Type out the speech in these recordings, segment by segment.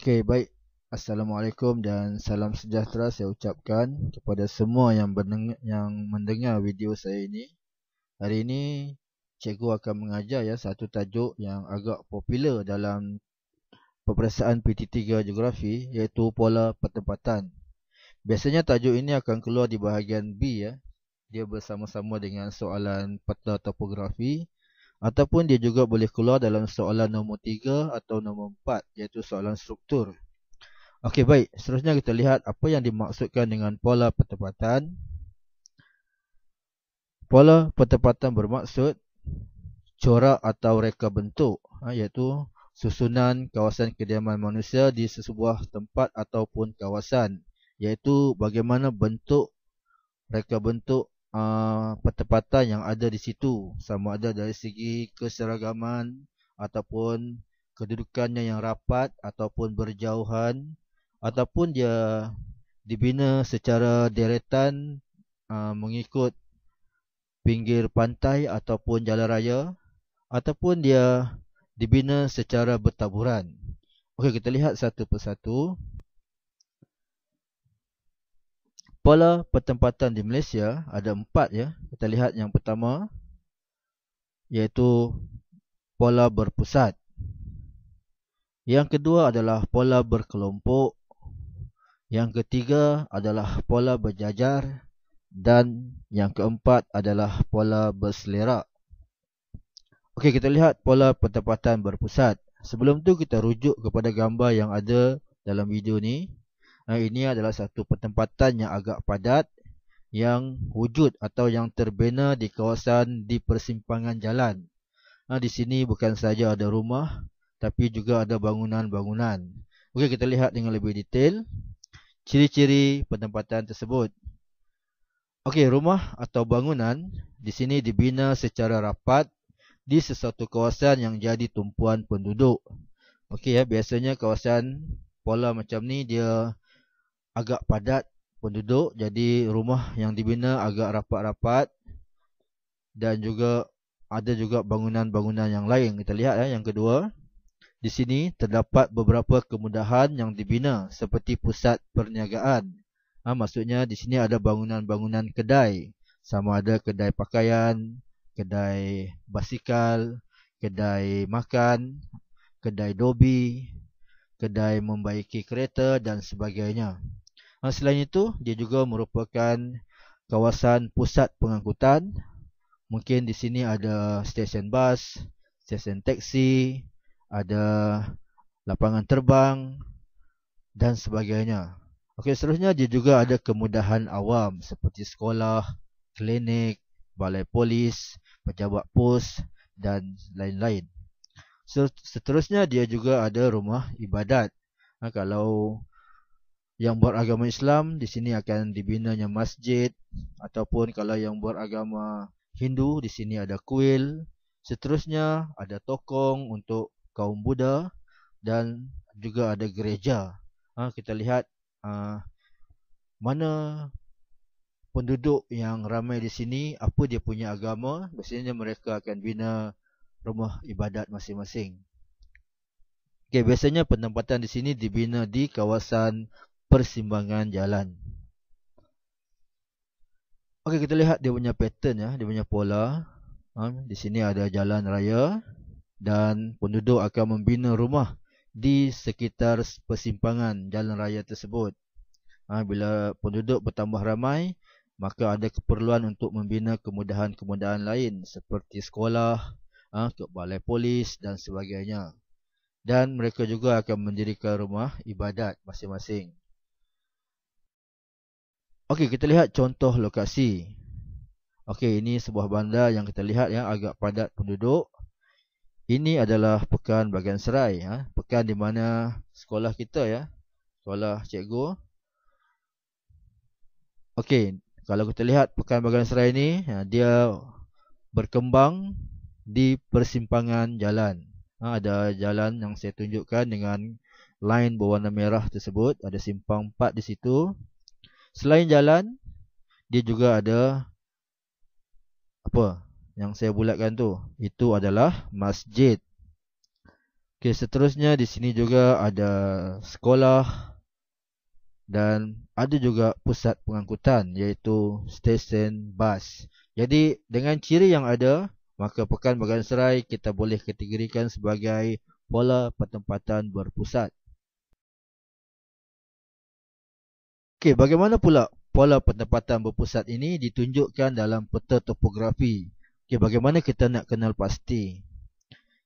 Okey, baik. Assalamualaikum dan salam sejahtera saya ucapkan kepada semua yang, yang mendengar video saya ini. Hari ini, cikgu akan mengajar ya satu tajuk yang agak popular dalam peperiksaan PT3 Geografi iaitu pola pertempatan. Biasanya tajuk ini akan keluar di bahagian B ya. Dia bersama-sama dengan soalan peta topografi ataupun dia juga boleh keluar dalam soalan nombor tiga atau nombor empat, iaitu soalan struktur. Okey baik, seterusnya kita lihat apa yang dimaksudkan dengan pola pertempatan. Pola pertempatan bermaksud corak atau reka bentuk ha, iaitu susunan kawasan kediaman manusia di sesebuah tempat ataupun kawasan iaitu bagaimana bentuk reka bentuk Ah, pertempatan yang ada di situ sama ada dari segi keseragaman ataupun kedudukannya yang rapat ataupun berjauhan ataupun dia dibina secara deretan uh, mengikut pinggir pantai ataupun jalan raya ataupun dia dibina secara bertaburan okey kita lihat satu persatu pola pertempatan di Malaysia ada empat ya. Kita lihat yang pertama iaitu pola berpusat. Yang kedua adalah pola berkelompok. Yang ketiga adalah pola berjajar dan yang keempat adalah pola berselera. Okey, kita lihat pola pertempatan berpusat. Sebelum tu kita rujuk kepada gambar yang ada dalam video ni. Nah ini adalah satu pertempatan yang agak padat yang wujud atau yang terbina di kawasan di persimpangan jalan. Nah Di sini bukan saja ada rumah tapi juga ada bangunan-bangunan. Okey kita lihat dengan lebih detail ciri-ciri pertempatan tersebut. Okey, rumah atau bangunan di sini dibina secara rapat di sesuatu kawasan yang jadi tumpuan penduduk. Okey ya, biasanya kawasan pola macam ni dia agak padat penduduk jadi rumah yang dibina agak rapat-rapat dan juga ada juga bangunan-bangunan yang lain kita lihat ya yang kedua di sini terdapat beberapa kemudahan yang dibina seperti pusat perniagaan ha, maksudnya di sini ada bangunan-bangunan kedai sama ada kedai pakaian kedai basikal kedai makan kedai dobi kedai membaiki kereta dan sebagainya Ah, selain itu, dia juga merupakan kawasan pusat pengangkutan. Mungkin di sini ada stesen bas, stesen teksi, ada lapangan terbang dan sebagainya. Okey, seterusnya dia juga ada kemudahan awam seperti sekolah, klinik, balai polis, pejabat pos dan lain-lain. Seterusnya dia juga ada rumah ibadat. Ha, kalau yang beragama Islam di sini akan dibinanya masjid ataupun kalau yang beragama Hindu di sini ada kuil seterusnya ada tokong untuk kaum Buddha dan juga ada gereja ha, kita lihat uh, mana penduduk yang ramai di sini apa dia punya agama biasanya mereka akan bina rumah ibadat masing-masing Okay, biasanya penempatan di sini dibina di kawasan persimpangan jalan. Okey, kita lihat dia punya pattern ya, dia punya pola. Ha, di sini ada jalan raya dan penduduk akan membina rumah di sekitar persimpangan jalan raya tersebut. Ha, bila penduduk bertambah ramai, maka ada keperluan untuk membina kemudahan-kemudahan lain seperti sekolah, ha, balai polis dan sebagainya. Dan mereka juga akan mendirikan rumah ibadat masing-masing. Okey, kita lihat contoh lokasi. Okey, ini sebuah bandar yang kita lihat yang agak padat penduduk. Ini adalah pekan bagian serai. Ha? Pekan di mana sekolah kita ya. Sekolah cikgu. Okey, kalau kita lihat pekan bagian serai ini, ya, dia berkembang di persimpangan jalan. Ha, ada jalan yang saya tunjukkan dengan line berwarna merah tersebut. Ada simpang 4 di situ. Selain jalan Dia juga ada Apa Yang saya bulatkan tu Itu adalah masjid Okey seterusnya di sini juga ada sekolah dan ada juga pusat pengangkutan iaitu stesen bas. Jadi dengan ciri yang ada maka Pekan Bagan Serai kita boleh kategorikan sebagai pola pertempatan berpusat. Okey, bagaimana pula pola penempatan berpusat ini ditunjukkan dalam peta topografi? Okey, bagaimana kita nak kenal pasti?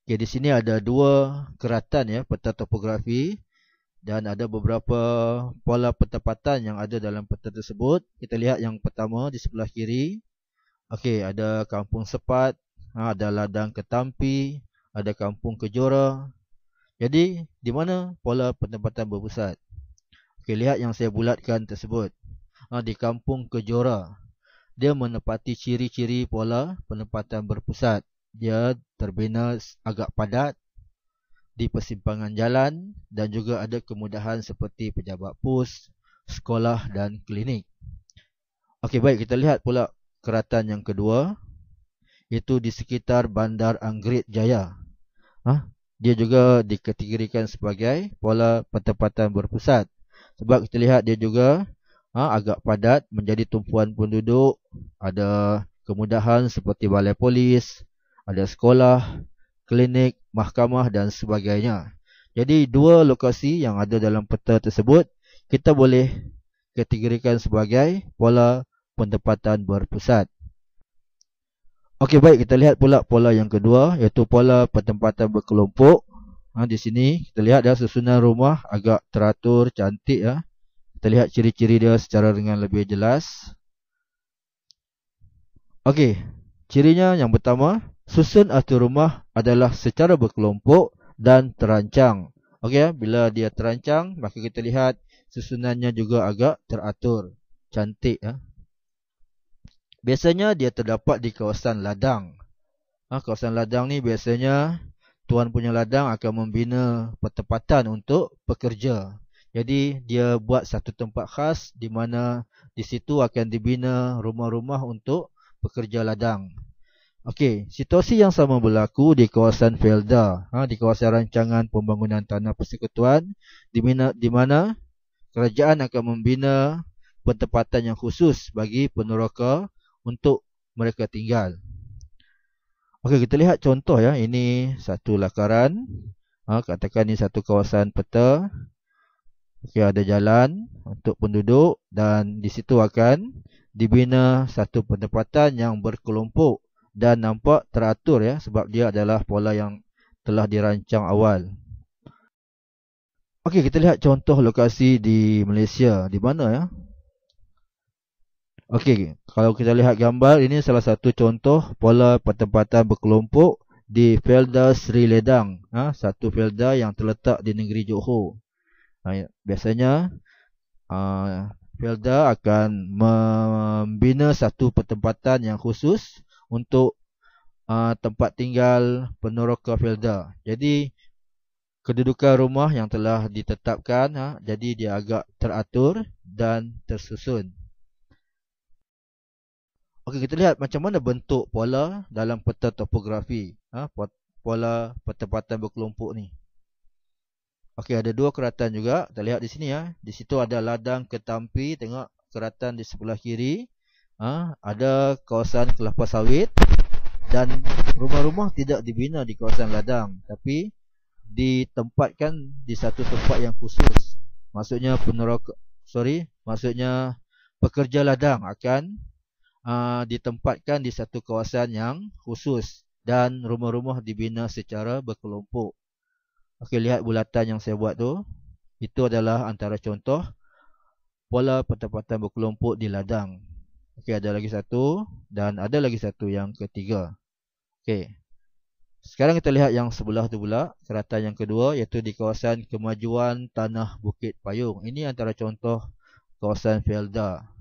Okey, di sini ada dua keratan ya, peta topografi dan ada beberapa pola penempatan yang ada dalam peta tersebut. Kita lihat yang pertama di sebelah kiri. Okey, ada Kampung Sepat, ha, ada Ladang Ketampi, ada Kampung Kejora. Jadi, di mana pola penempatan berpusat? Okey, lihat yang saya bulatkan tersebut. Ha, di kampung Kejora. Dia menepati ciri-ciri pola penempatan berpusat. Dia terbina agak padat di persimpangan jalan dan juga ada kemudahan seperti pejabat pus, sekolah dan klinik. Okey, baik. Kita lihat pula keratan yang kedua. Itu di sekitar Bandar Anggrit Jaya. Ha? Dia juga dikategorikan sebagai pola pertempatan berpusat. Sebab kita lihat dia juga ha, agak padat menjadi tumpuan penduduk. Ada kemudahan seperti balai polis, ada sekolah, klinik, mahkamah dan sebagainya. Jadi dua lokasi yang ada dalam peta tersebut kita boleh kategorikan sebagai pola pendapatan berpusat. Okey baik kita lihat pula pola yang kedua iaitu pola pertempatan berkelompok ha, di sini kita lihat dah susunan rumah agak teratur cantik ya kita lihat ciri-ciri dia secara dengan lebih jelas okey cirinya yang pertama susun atur rumah adalah secara berkelompok dan terancang okey ya bila dia terancang maka kita lihat susunannya juga agak teratur cantik ya biasanya dia terdapat di kawasan ladang ha, kawasan ladang ni biasanya tuan punya ladang akan membina pertempatan untuk pekerja. Jadi dia buat satu tempat khas di mana di situ akan dibina rumah-rumah untuk pekerja ladang. Okey, situasi yang sama berlaku di kawasan Felda, ha, di kawasan rancangan pembangunan tanah persekutuan di mana, di mana kerajaan akan membina pertempatan yang khusus bagi peneroka untuk mereka tinggal. Okey, kita lihat contoh ya. Ini satu lakaran. Ha, katakan ini satu kawasan peta. Okey, ada jalan untuk penduduk dan di situ akan dibina satu penempatan yang berkelompok dan nampak teratur ya sebab dia adalah pola yang telah dirancang awal. Okey, kita lihat contoh lokasi di Malaysia. Di mana ya? Okey, kalau kita lihat gambar ini salah satu contoh pola pertempatan berkelompok di Felda Sri Ledang, ha, satu felda yang terletak di negeri Johor. Ha, ya, biasanya uh, felda akan membina satu pertempatan yang khusus untuk uh, tempat tinggal peneroka felda. Jadi kedudukan rumah yang telah ditetapkan, ha, jadi dia agak teratur dan tersusun. Okey kita lihat macam mana bentuk pola dalam peta topografi. Ha, pola pertempatan berkelompok ni. Okey ada dua keratan juga. Kita lihat di sini ya. Di situ ada ladang ketampi. Tengok keratan di sebelah kiri. Ha, ada kawasan kelapa sawit. Dan rumah-rumah tidak dibina di kawasan ladang. Tapi ditempatkan di satu tempat yang khusus. Maksudnya peneroka, sorry, maksudnya pekerja ladang akan Ah, ditempatkan di satu kawasan yang khusus dan rumah-rumah dibina secara berkelompok. Okey, lihat bulatan yang saya buat tu. Itu adalah antara contoh pola pertempatan berkelompok di ladang. Okey, ada lagi satu dan ada lagi satu yang ketiga. Okey. Sekarang kita lihat yang sebelah tu pula, keratan yang kedua iaitu di kawasan kemajuan Tanah Bukit Payung. Ini antara contoh kawasan Felda.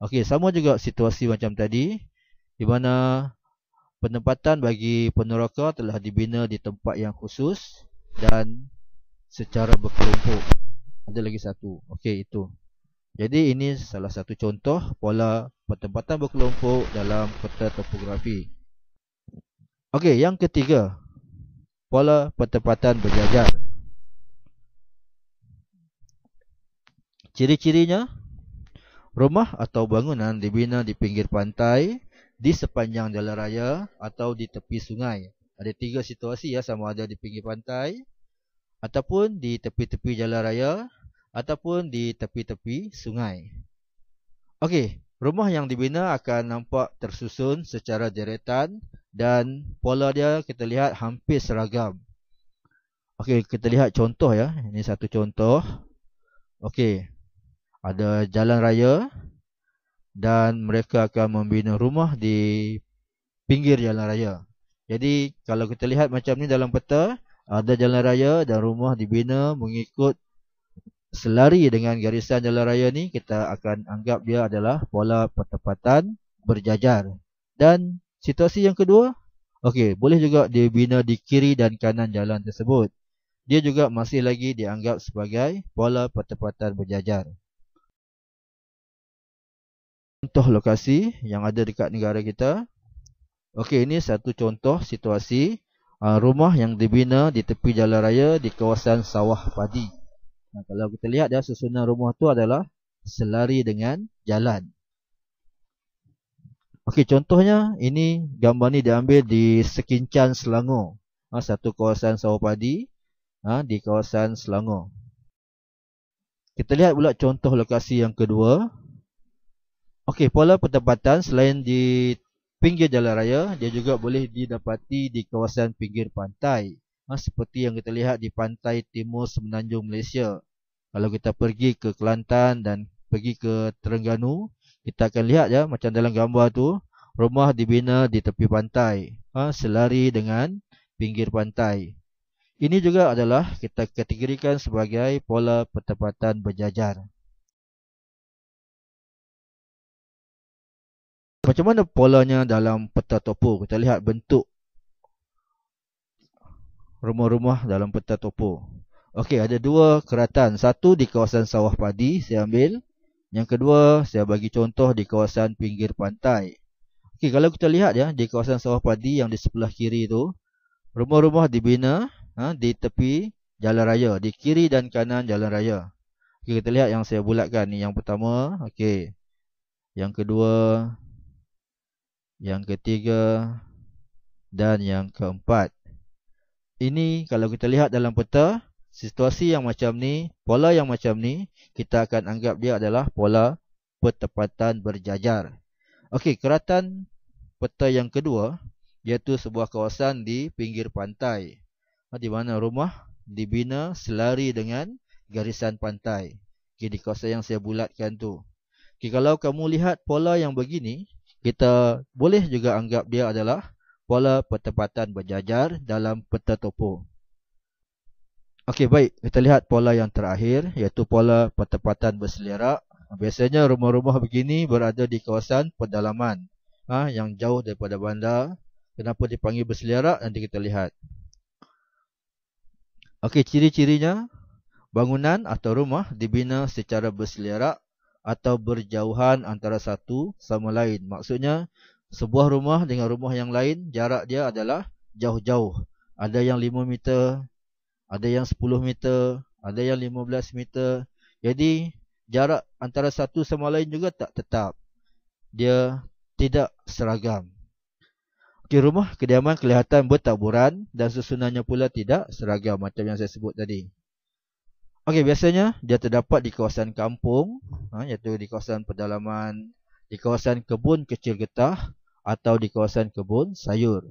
Okey, sama juga situasi macam tadi di mana penempatan bagi peneroka telah dibina di tempat yang khusus dan secara berkelompok. Ada lagi satu. Okey, itu. Jadi ini salah satu contoh pola penempatan berkelompok dalam peta topografi. Okey, yang ketiga. Pola penempatan berjajar. Ciri-cirinya Rumah atau bangunan dibina di pinggir pantai, di sepanjang jalan raya atau di tepi sungai. Ada tiga situasi ya sama ada di pinggir pantai ataupun di tepi-tepi jalan raya ataupun di tepi-tepi sungai. Okey, rumah yang dibina akan nampak tersusun secara deretan dan pola dia kita lihat hampir seragam. Okey, kita lihat contoh ya. Ini satu contoh. Okey ada jalan raya dan mereka akan membina rumah di pinggir jalan raya. Jadi kalau kita lihat macam ni dalam peta, ada jalan raya dan rumah dibina mengikut selari dengan garisan jalan raya ni, kita akan anggap dia adalah pola pertempatan berjajar. Dan situasi yang kedua, okey, boleh juga dibina di kiri dan kanan jalan tersebut. Dia juga masih lagi dianggap sebagai pola pertempatan berjajar contoh lokasi yang ada dekat negara kita. Okey, ini satu contoh situasi uh, rumah yang dibina di tepi jalan raya di kawasan sawah padi. Nah, kalau kita lihat dia ya, susunan rumah tu adalah selari dengan jalan. Okey, contohnya ini gambar ni diambil di Sekincan Selangor. Uh, satu kawasan sawah padi uh, di kawasan Selangor. Kita lihat pula contoh lokasi yang kedua Okey, pola pertempatan selain di pinggir jalan raya, dia juga boleh didapati di kawasan pinggir pantai. Ha, seperti yang kita lihat di pantai timur semenanjung Malaysia. Kalau kita pergi ke Kelantan dan pergi ke Terengganu, kita akan lihat ya macam dalam gambar tu, rumah dibina di tepi pantai, ha, selari dengan pinggir pantai. Ini juga adalah kita kategorikan sebagai pola pertempatan berjajar. macam mana polanya dalam peta topo kita lihat bentuk rumah-rumah dalam peta topo okey ada dua keratan satu di kawasan sawah padi saya ambil yang kedua saya bagi contoh di kawasan pinggir pantai okey kalau kita lihat ya di kawasan sawah padi yang di sebelah kiri tu rumah-rumah dibina ha, di tepi jalan raya di kiri dan kanan jalan raya okey kita lihat yang saya bulatkan ni yang pertama okey yang kedua yang ketiga dan yang keempat. Ini kalau kita lihat dalam peta, situasi yang macam ni, pola yang macam ni, kita akan anggap dia adalah pola pertempatan berjajar. Okey, keratan peta yang kedua, iaitu sebuah kawasan di pinggir pantai. Ha, di mana rumah dibina selari dengan garisan pantai. Okey, di kawasan yang saya bulatkan tu. Okey, kalau kamu lihat pola yang begini, kita boleh juga anggap dia adalah pola pertempatan berjajar dalam peta topo. Okey baik, kita lihat pola yang terakhir iaitu pola pertempatan berselerak. Biasanya rumah-rumah begini berada di kawasan pedalaman ha, yang jauh daripada bandar. Kenapa dipanggil berselerak nanti kita lihat. Okey, ciri-cirinya bangunan atau rumah dibina secara berselerak atau berjauhan antara satu sama lain. Maksudnya sebuah rumah dengan rumah yang lain jarak dia adalah jauh-jauh. Ada yang 5 meter, ada yang 10 meter, ada yang 15 meter. Jadi jarak antara satu sama lain juga tak tetap. Dia tidak seragam. Okey, rumah kediaman kelihatan bertaburan dan susunannya pula tidak seragam macam yang saya sebut tadi. Okey, biasanya dia terdapat di kawasan kampung, ha, iaitu di kawasan pedalaman, di kawasan kebun kecil getah atau di kawasan kebun sayur.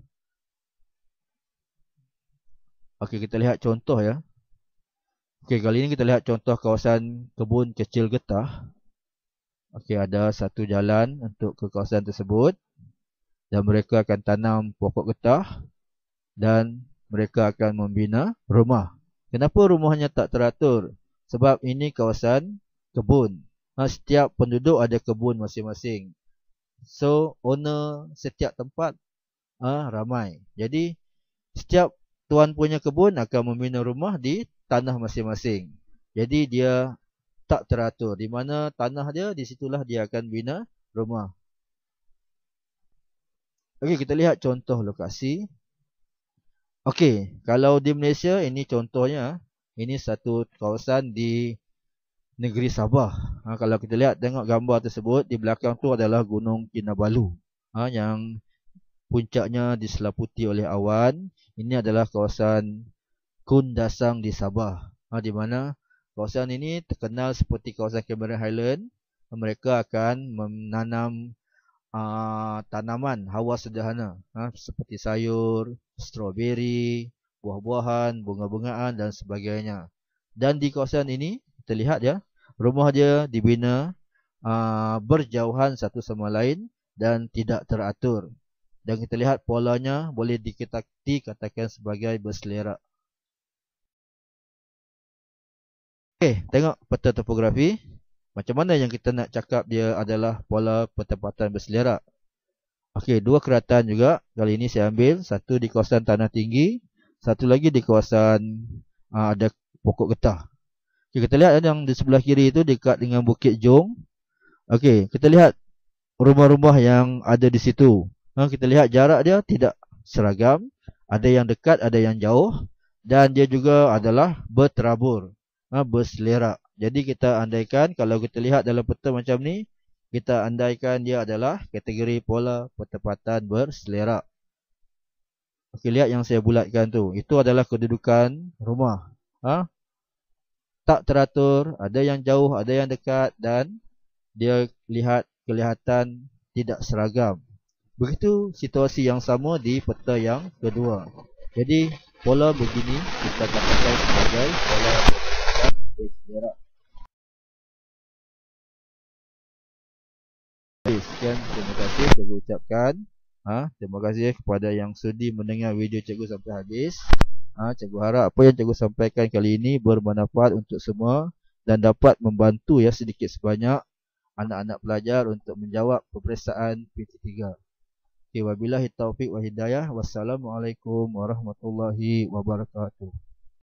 Okey, kita lihat contoh ya. Okey, kali ini kita lihat contoh kawasan kebun kecil getah. Okey, ada satu jalan untuk ke kawasan tersebut dan mereka akan tanam pokok getah dan mereka akan membina rumah. Kenapa rumahnya tak teratur? Sebab ini kawasan kebun. Ha, setiap penduduk ada kebun masing-masing. So, owner setiap tempat uh, ramai. Jadi, setiap tuan punya kebun akan membina rumah di tanah masing-masing. Jadi, dia tak teratur. Di mana tanah dia, di situlah dia akan bina rumah. Okey, kita lihat contoh lokasi. Okey, kalau di Malaysia ini contohnya, ini satu kawasan di negeri Sabah. Ha, kalau kita lihat tengok gambar tersebut, di belakang tu adalah Gunung Kinabalu ha, yang puncaknya diselaputi oleh awan. Ini adalah kawasan Kundasang di Sabah. Ha, di mana kawasan ini terkenal seperti kawasan Cameron Highland. Mereka akan menanam uh, tanaman hawa sederhana ha, seperti sayur, sayur strawberry, buah-buahan, bunga-bungaan dan sebagainya. Dan di kawasan ini, kita lihat ya, rumah dia dibina aa, uh, berjauhan satu sama lain dan tidak teratur. Dan kita lihat polanya boleh dikatakan sebagai berselerak. Okey, tengok peta topografi. Macam mana yang kita nak cakap dia adalah pola pertempatan berselerak. Okey, dua keratan juga. Kali ini saya ambil satu di kawasan tanah tinggi, satu lagi di kawasan uh, ada pokok getah. Okey, kita lihat yang di sebelah kiri itu dekat dengan Bukit Jong. Okey, kita lihat rumah-rumah yang ada di situ. Ha, kita lihat jarak dia tidak seragam, ada yang dekat, ada yang jauh dan dia juga adalah berterabur, ha, berselerak. Jadi kita andaikan kalau kita lihat dalam peta macam ni, kita andaikan dia adalah kategori pola pertempatan berselera. Okey, lihat yang saya bulatkan tu. Itu adalah kedudukan rumah. Ha? Tak teratur, ada yang jauh, ada yang dekat dan dia lihat kelihatan tidak seragam. Begitu situasi yang sama di peta yang kedua. Jadi, pola begini kita katakan sebagai pola berselera. Okay, sekian terima kasih cikgu ucapkan. Ha, terima kasih eh, kepada yang sudi mendengar video cikgu sampai habis. Ha, cikgu harap apa yang cikgu sampaikan kali ini bermanfaat untuk semua dan dapat membantu ya sedikit sebanyak anak-anak pelajar untuk menjawab peperiksaan PT3. Okay, wabillahi taufiq wa Wassalamualaikum warahmatullahi wabarakatuh.